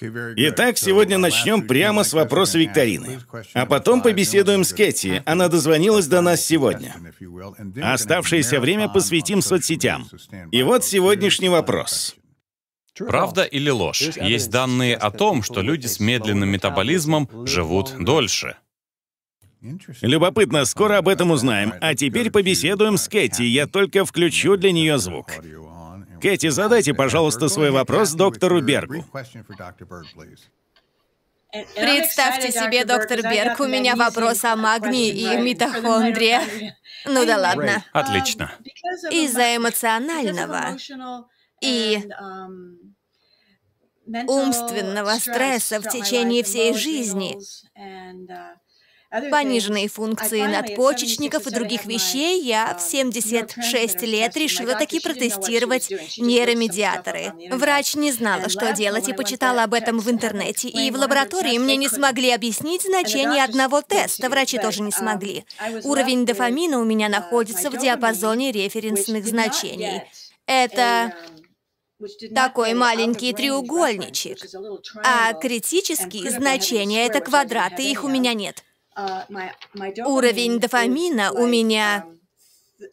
Итак, сегодня uh, начнем прямо с вопроса викторины. А потом побеседуем с Кэти. Она дозвонилась до нас сегодня. Оставшееся время посвятим соцсетям. И вот сегодняшний вопрос. Правда или ложь? Есть данные о том, что люди с медленным метаболизмом живут дольше. Любопытно, скоро об этом узнаем. А теперь побеседуем с uh, Кэти. Я только включу для нее звук. Кэти, задайте, пожалуйста, свой вопрос доктору Бергу. Представьте себе, доктор Берг, у меня вопрос о магнии и митохондрии. Ну да ладно. Отлично. Um, Из-за эмоционального и um, умственного стресса в течение всей жизни пониженные функции надпочечников и других вещей, я в 76 um, лет решила таки протестировать нейромедиаторы. Врач не знала, что делать, и почитала об этом в интернете. И в лаборатории мне не смогли объяснить значение одного теста, врачи тоже не um, смогли. Уровень дофамина у меня uh, находится в диапазоне референсных значений. Это um, такой маленький треугольничек. А критические значения — это квадраты, их у меня нет. Уровень дофамина у меня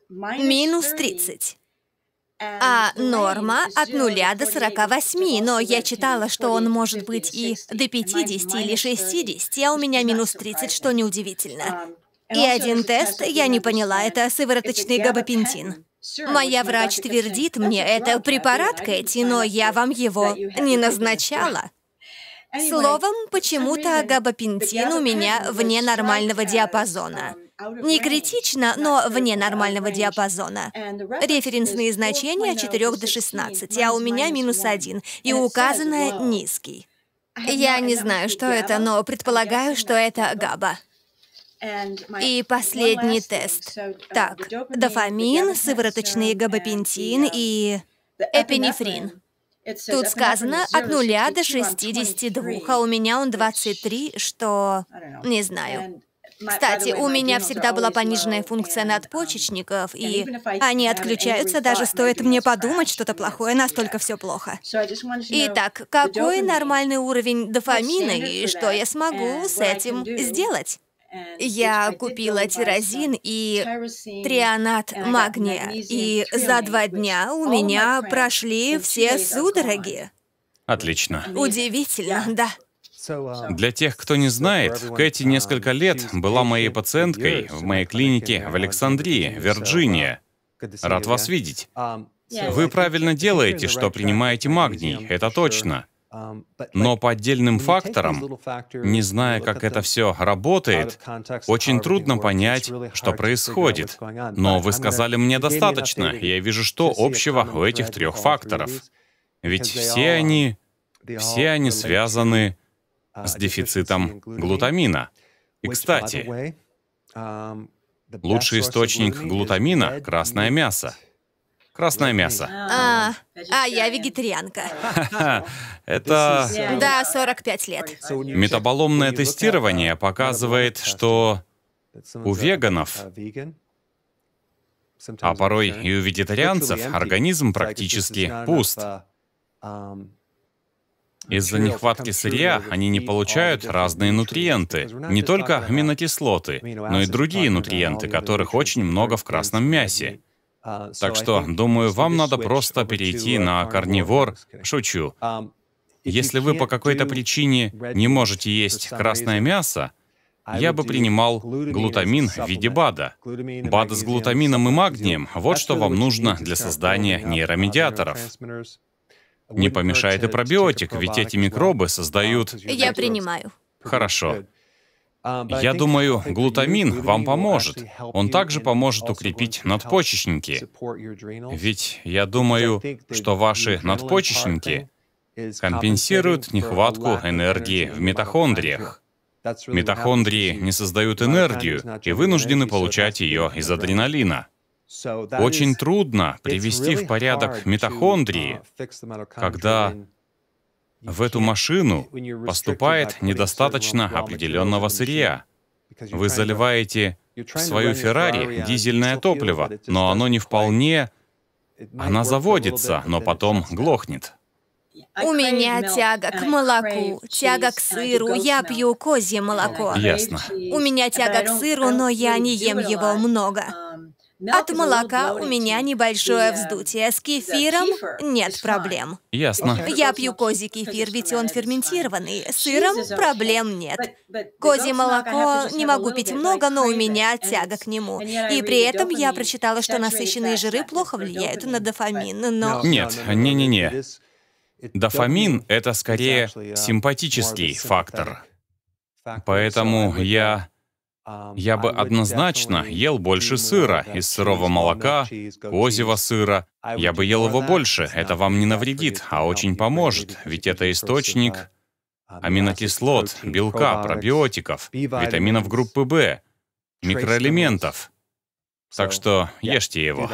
минус 30. А норма от 0 до 48, но я читала, что он может быть и до 50 или 60, а у меня минус 30, что неудивительно. И один тест, я не поняла, это сывороточный габапентин. Моя врач твердит мне, это препарат Кэти, но я вам его не назначала. Словом, почему-то габапентин у меня вне нормального диапазона. Не критично, но вне нормального диапазона. Референсные значения от 4 до 16, а у меня минус 1, и указано низкий. Я не знаю, что это, но предполагаю, что это габа. И последний тест. Uh, так, дофамин, сывороточный габапентин и эпинефрин. Тут сказано от 0 до 62, а у меня он 23, что... не знаю. Кстати, у меня всегда была пониженная функция надпочечников, um, и они отключаются, даже стоит мне подумать что-то плохое, настолько все плохо. Итак, какой нормальный уровень дофамина и что я смогу с этим сделать? Я купила тирозин и трианат магния, и за два дня у меня прошли все судороги. Отлично. Удивительно, да. Uh, Для тех, кто не знает, Кэти uh, несколько лет была моей пациенткой в моей клинике в Александрии, uh, Вирджиния. Рад вас видеть. Um, Вы правильно делаете, что принимаете магний, это точно. Um, Но по отдельным факторам, не зная, как это все работает, очень трудно понять, что происходит. Но вы сказали мне достаточно, я вижу, что общего у этих трех факторов. Ведь все они, все они связаны uh, с дефицитом глутамина. И, кстати, um, лучший источник глутамина — красное мясо. Красное мясо. А, а, а я вегетарианка. Это... Да, 45 лет. Метаболомное тестирование показывает, что у веганов а порой и у вегетарианцев организм практически пуст. Из-за нехватки сырья они не получают разные нутриенты, не только аминокислоты, но и другие нутриенты, которых очень много в красном мясе. Так что, думаю, вам надо просто перейти uh, на карнивор. Шучу. Um, Если вы по какой-то причине не можете есть красное мясо, я бы принимал глутамин в виде БАДа. БАД с глутамином и магнием — вот что вам нужно для создания нейромедиаторов. Не помешает и пробиотик, ведь эти микробы создают... Я принимаю. Хорошо. А, я думаю, глутамин вам поможет. Он также поможет укрепить надпочечники. Ведь я думаю, что ваши надпочечники компенсируют нехватку энергии в митохондриях. Митохондрии не создают энергию и вынуждены получать ее из адреналина. Очень трудно привести в порядок митохондрии, uh, когда в эту машину поступает недостаточно определенного сырья. Вы заливаете в свою Феррари дизельное топливо, но оно не вполне... Она заводится, но потом глохнет. У меня тяга к молоку, тяга к сыру, я пью козье молоко. Ясно. У меня тяга к сыру, но я не ем его много. От молока у меня небольшое вздутие, с кефиром нет проблем. Ясно. Я пью козий кефир, ведь он ферментированный. С сыром проблем нет. Козье молоко не могу пить много, но у меня тяга к нему. И при этом я прочитала, что насыщенные жиры плохо влияют на дофамин, но... Нет, не-не-не. Дофамин — это скорее uh, симпатический фактор. Поэтому я я бы однозначно ел больше сыра из сырого молока, козьего сыра. Я бы ел его больше, это вам не навредит, а очень поможет, ведь это источник uh, аминокислот, белка, пробиотиков, витаминов группы В, микроэлементов. Так что ешьте его.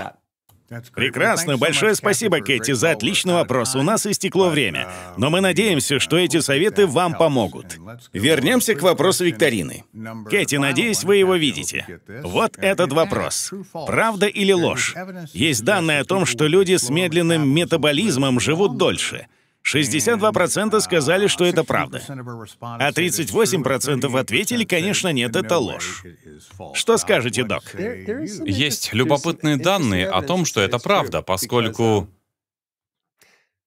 Прекрасно, большое спасибо, Кэти, за отличный вопрос. У нас истекло время, uh, но мы надеемся, что эти советы вам помогут. Вернемся к вопросу викторины. Кэти, надеюсь, вы его видите. Вот этот вопрос. Правда или ложь? Есть данные о том, что люди с медленным метаболизмом живут дольше. 62% сказали, что это правда, а 38% ответили, конечно, нет, это ложь. Что скажете, док? Есть любопытные данные о том, что это правда, поскольку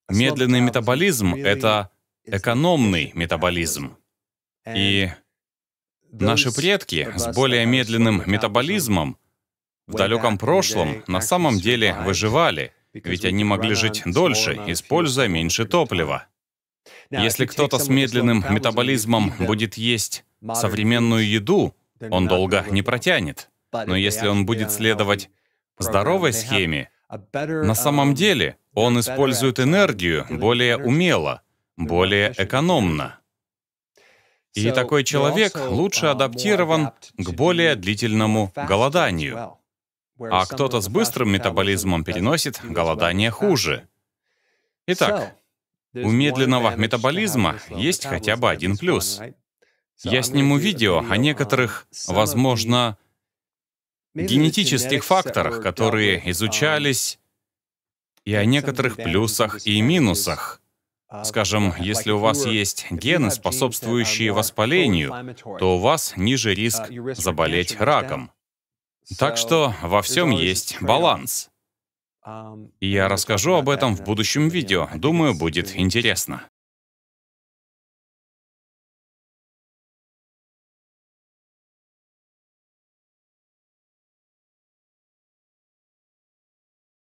медленный метаболизм — это экономный метаболизм. И наши предки с более медленным метаболизмом в далеком прошлом на самом деле выживали — ведь они могли жить дольше, используя меньше топлива. Если кто-то с медленным метаболизмом будет есть современную еду, он долго не протянет. Но если он будет uh, следовать um, здоровой схеме, на самом um, деле он использует энергию более умело, более экономно. И такой человек лучше um, адаптирован к более длительному голоданию а кто-то с быстрым метаболизмом переносит голодание хуже. Итак, у медленного метаболизма есть хотя бы один плюс. Я сниму видео о некоторых, возможно, генетических факторах, которые um, изучались, и о некоторых плюсах и минусах. Скажем, если у вас есть гены, способствующие воспалению, то у вас ниже uh, риск заболеть раком. Так что во всем есть баланс. Um, я расскажу об этом в будущем видео. Думаю, будет интересно.